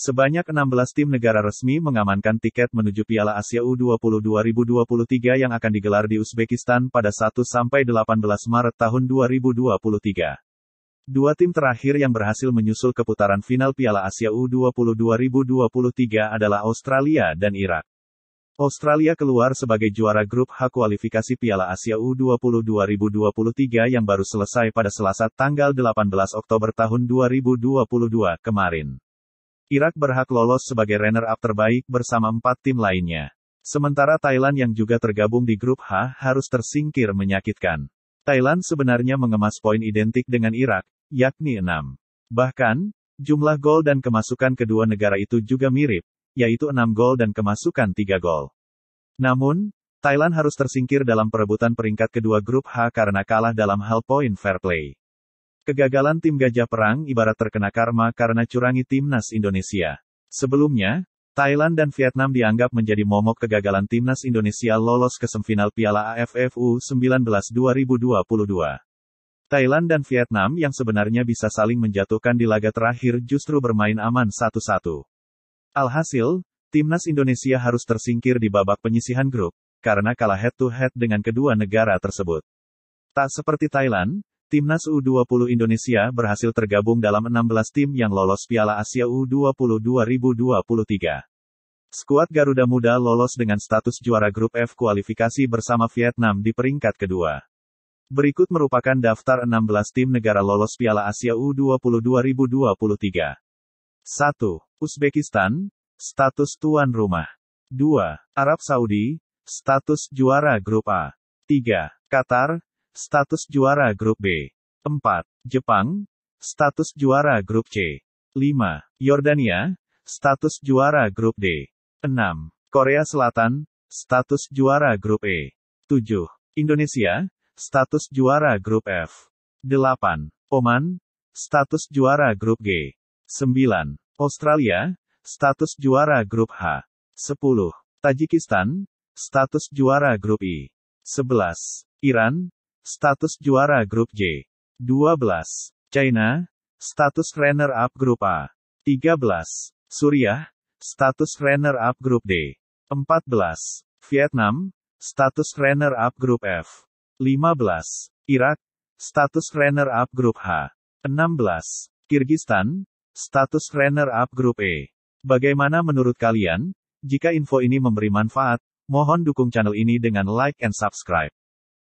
Sebanyak 16 tim negara resmi mengamankan tiket menuju Piala Asia U20 2023 yang akan digelar di Uzbekistan pada 1 sampai 18 Maret tahun 2023. Dua tim terakhir yang berhasil menyusul keputaran final Piala Asia U20 2023 adalah Australia dan Irak. Australia keluar sebagai juara grup H kualifikasi Piala Asia U20 2023 yang baru selesai pada Selasa tanggal 18 Oktober tahun 2022 kemarin. Irak berhak lolos sebagai runner-up terbaik bersama empat tim lainnya. Sementara Thailand yang juga tergabung di grup H harus tersingkir menyakitkan. Thailand sebenarnya mengemas poin identik dengan Irak, yakni enam. Bahkan, jumlah gol dan kemasukan kedua negara itu juga mirip, yaitu enam gol dan kemasukan tiga gol. Namun, Thailand harus tersingkir dalam perebutan peringkat kedua grup H karena kalah dalam hal poin fair play. Kegagalan tim Gajah Perang ibarat terkena karma karena curangi timnas Indonesia. Sebelumnya, Thailand dan Vietnam dianggap menjadi momok kegagalan timnas Indonesia lolos ke semifinal Piala AFF U19 2022. Thailand dan Vietnam yang sebenarnya bisa saling menjatuhkan di laga terakhir justru bermain aman satu-satu. Alhasil, timnas Indonesia harus tersingkir di babak penyisihan grup, karena kalah head-to-head -head dengan kedua negara tersebut. Tak seperti Thailand, Timnas U20 Indonesia berhasil tergabung dalam 16 tim yang lolos Piala Asia U20 2023. Skuad Garuda Muda lolos dengan status juara grup F kualifikasi bersama Vietnam di peringkat kedua. Berikut merupakan daftar 16 tim negara lolos Piala Asia U20 2023. 1. Uzbekistan, status tuan rumah. 2. Arab Saudi, status juara grup A. 3. Qatar, status juara grup B. 4. Jepang, status juara grup C. 5. Yordania, status juara grup D. 6. Korea Selatan, status juara grup E. 7. Indonesia, status juara grup F. 8. Oman, status juara grup G. 9. Australia, status juara grup H. 10. Tajikistan, status juara grup I. 11. Iran, status juara grup J. 12. China, status runner-up grup A. 13. Suriah, status runner-up grup D. 14. Vietnam, status runner-up grup F. 15. Irak, status runner-up grup H. 16. Kirgistan, status runner-up grup E. Bagaimana menurut kalian? Jika info ini memberi manfaat, mohon dukung channel ini dengan like and subscribe.